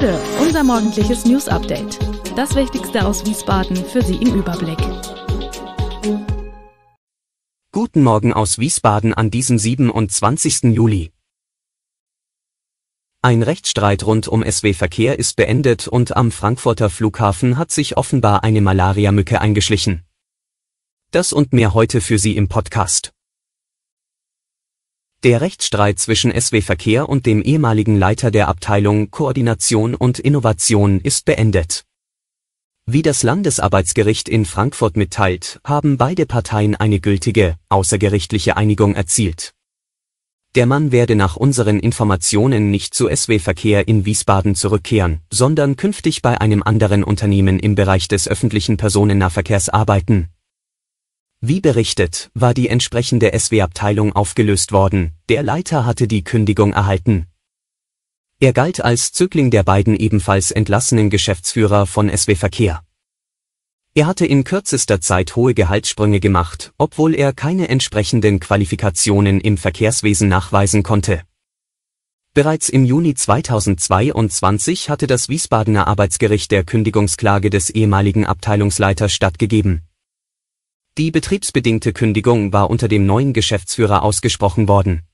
Gude, unser morgendliches News Update. Das Wichtigste aus Wiesbaden für Sie im Überblick. Guten Morgen aus Wiesbaden an diesem 27. Juli. Ein Rechtsstreit rund um SW-Verkehr ist beendet und am Frankfurter Flughafen hat sich offenbar eine Malariamücke eingeschlichen. Das und mehr heute für Sie im Podcast. Der Rechtsstreit zwischen SW Verkehr und dem ehemaligen Leiter der Abteilung Koordination und Innovation ist beendet. Wie das Landesarbeitsgericht in Frankfurt mitteilt, haben beide Parteien eine gültige, außergerichtliche Einigung erzielt. Der Mann werde nach unseren Informationen nicht zu SW Verkehr in Wiesbaden zurückkehren, sondern künftig bei einem anderen Unternehmen im Bereich des öffentlichen Personennahverkehrs arbeiten, wie berichtet, war die entsprechende SW-Abteilung aufgelöst worden, der Leiter hatte die Kündigung erhalten. Er galt als Zögling der beiden ebenfalls entlassenen Geschäftsführer von SW Verkehr. Er hatte in kürzester Zeit hohe Gehaltssprünge gemacht, obwohl er keine entsprechenden Qualifikationen im Verkehrswesen nachweisen konnte. Bereits im Juni 2022 hatte das Wiesbadener Arbeitsgericht der Kündigungsklage des ehemaligen Abteilungsleiters stattgegeben die betriebsbedingte Kündigung war unter dem neuen Geschäftsführer ausgesprochen worden.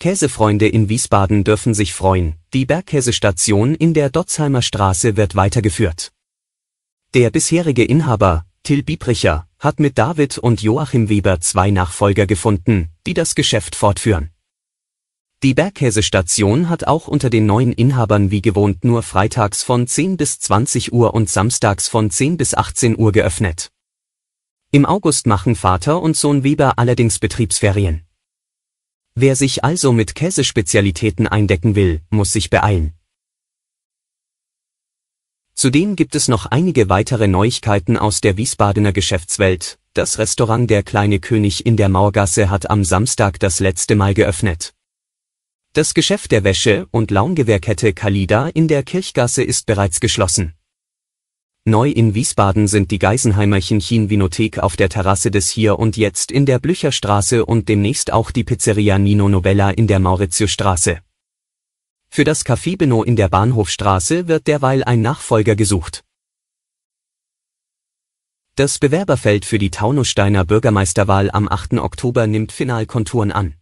Käsefreunde in Wiesbaden dürfen sich freuen, die Bergkäsestation in der Dotzheimer Straße wird weitergeführt. Der bisherige Inhaber, Till Biebricher, hat mit David und Joachim Weber zwei Nachfolger gefunden, die das Geschäft fortführen. Die Bergkäsestation hat auch unter den neuen Inhabern wie gewohnt nur freitags von 10 bis 20 Uhr und samstags von 10 bis 18 Uhr geöffnet. Im August machen Vater und Sohn Weber allerdings Betriebsferien. Wer sich also mit Käsespezialitäten eindecken will, muss sich beeilen. Zudem gibt es noch einige weitere Neuigkeiten aus der Wiesbadener Geschäftswelt. Das Restaurant Der kleine König in der Mauergasse hat am Samstag das letzte Mal geöffnet. Das Geschäft der Wäsche- und Laungewehrkette Kalida in der Kirchgasse ist bereits geschlossen. Neu in Wiesbaden sind die Geisenheimer Chinchin-Vinothek auf der Terrasse des Hier und Jetzt in der Blücherstraße und demnächst auch die Pizzeria Nino Novella in der Mauritiusstraße. Für das Café Beno in der Bahnhofstraße wird derweil ein Nachfolger gesucht. Das Bewerberfeld für die Taunussteiner Bürgermeisterwahl am 8. Oktober nimmt Finalkonturen an.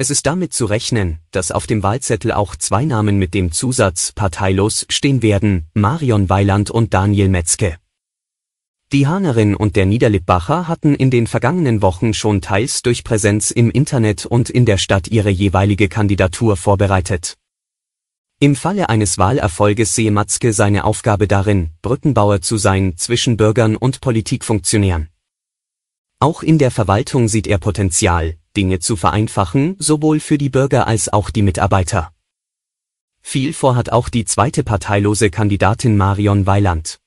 Es ist damit zu rechnen, dass auf dem Wahlzettel auch zwei Namen mit dem Zusatz parteilos stehen werden, Marion Weiland und Daniel Metzke. Die Hahnerin und der Niederlippbacher hatten in den vergangenen Wochen schon teils durch Präsenz im Internet und in der Stadt ihre jeweilige Kandidatur vorbereitet. Im Falle eines Wahlerfolges sehe Matzke seine Aufgabe darin, Brückenbauer zu sein zwischen Bürgern und Politikfunktionären. Auch in der Verwaltung sieht er Potenzial, Dinge zu vereinfachen, sowohl für die Bürger als auch die Mitarbeiter. Viel vorhat auch die zweite parteilose Kandidatin Marion Weiland.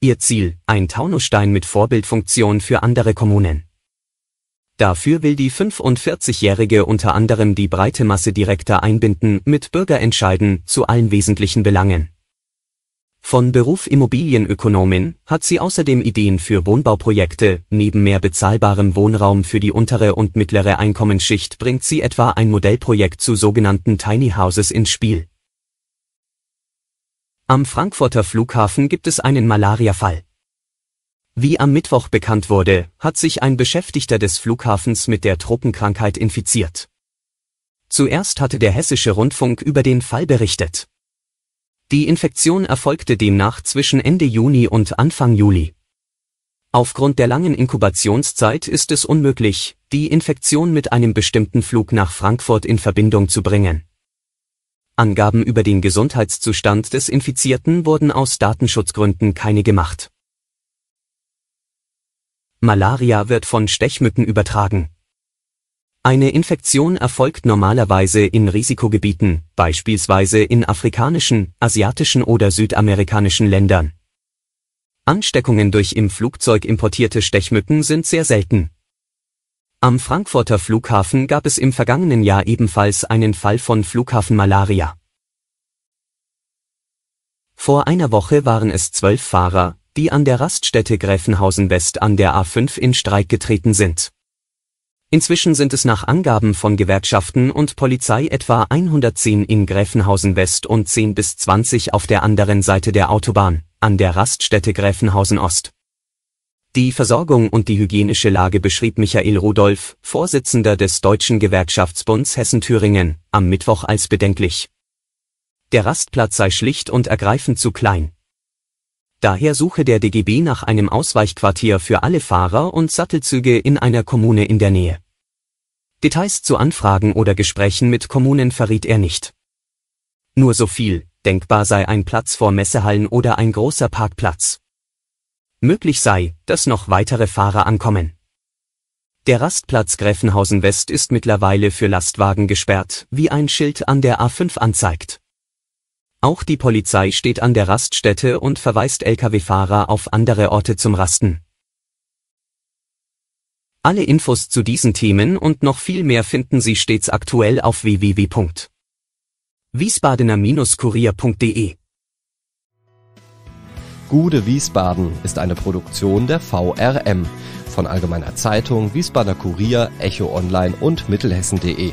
Ihr Ziel, ein Taunusstein mit Vorbildfunktion für andere Kommunen. Dafür will die 45-Jährige unter anderem die breite Masse direkter einbinden, mit Bürgerentscheiden zu allen wesentlichen Belangen. Von Beruf Immobilienökonomin hat sie außerdem Ideen für Wohnbauprojekte, neben mehr bezahlbarem Wohnraum für die untere und mittlere Einkommensschicht bringt sie etwa ein Modellprojekt zu sogenannten Tiny Houses ins Spiel. Am Frankfurter Flughafen gibt es einen Malariafall. Wie am Mittwoch bekannt wurde, hat sich ein Beschäftigter des Flughafens mit der Tropenkrankheit infiziert. Zuerst hatte der hessische Rundfunk über den Fall berichtet. Die Infektion erfolgte demnach zwischen Ende Juni und Anfang Juli. Aufgrund der langen Inkubationszeit ist es unmöglich, die Infektion mit einem bestimmten Flug nach Frankfurt in Verbindung zu bringen. Angaben über den Gesundheitszustand des Infizierten wurden aus Datenschutzgründen keine gemacht. Malaria wird von Stechmücken übertragen eine Infektion erfolgt normalerweise in Risikogebieten, beispielsweise in afrikanischen, asiatischen oder südamerikanischen Ländern. Ansteckungen durch im Flugzeug importierte Stechmücken sind sehr selten. Am Frankfurter Flughafen gab es im vergangenen Jahr ebenfalls einen Fall von Flughafenmalaria. Vor einer Woche waren es zwölf Fahrer, die an der Raststätte Gräfenhausen West an der A5 in Streik getreten sind Inzwischen sind es nach Angaben von Gewerkschaften und Polizei etwa 110 in Gräfenhausen West und 10 bis 20 auf der anderen Seite der Autobahn, an der Raststätte Gräfenhausen Ost. Die Versorgung und die hygienische Lage beschrieb Michael Rudolph, Vorsitzender des Deutschen Gewerkschaftsbunds Hessen-Thüringen, am Mittwoch als bedenklich. Der Rastplatz sei schlicht und ergreifend zu klein, Daher suche der DGB nach einem Ausweichquartier für alle Fahrer und Sattelzüge in einer Kommune in der Nähe. Details zu Anfragen oder Gesprächen mit Kommunen verriet er nicht. Nur so viel, denkbar sei ein Platz vor Messehallen oder ein großer Parkplatz. Möglich sei, dass noch weitere Fahrer ankommen. Der Rastplatz Greffenhausen West ist mittlerweile für Lastwagen gesperrt, wie ein Schild an der A5 anzeigt. Auch die Polizei steht an der Raststätte und verweist Lkw-Fahrer auf andere Orte zum Rasten. Alle Infos zu diesen Themen und noch viel mehr finden Sie stets aktuell auf www.wiesbadener-kurier.de. Gute Wiesbaden ist eine Produktion der VRM von Allgemeiner Zeitung, Wiesbadener Kurier, Echo Online und Mittelhessen.de.